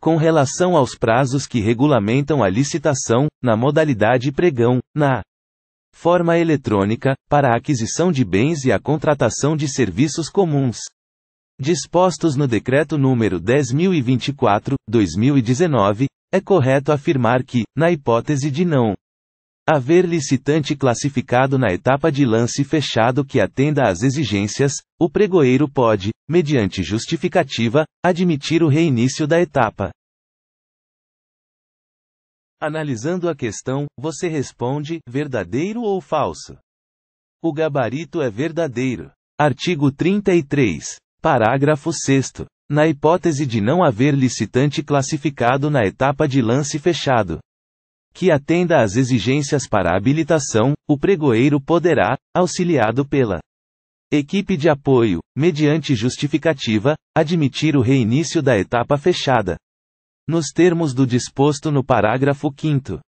com relação aos prazos que regulamentam a licitação, na modalidade pregão, na forma eletrônica, para a aquisição de bens e a contratação de serviços comuns. Dispostos no Decreto nº 10.024, 2019, é correto afirmar que, na hipótese de não Haver licitante classificado na etapa de lance fechado que atenda às exigências, o pregoeiro pode, mediante justificativa, admitir o reinício da etapa. Analisando a questão, você responde: verdadeiro ou falso? O gabarito é verdadeiro. Artigo 33. Parágrafo 6. Na hipótese de não haver licitante classificado na etapa de lance fechado, que atenda às exigências para habilitação, o pregoeiro poderá, auxiliado pela equipe de apoio, mediante justificativa, admitir o reinício da etapa fechada. Nos termos do disposto no parágrafo 5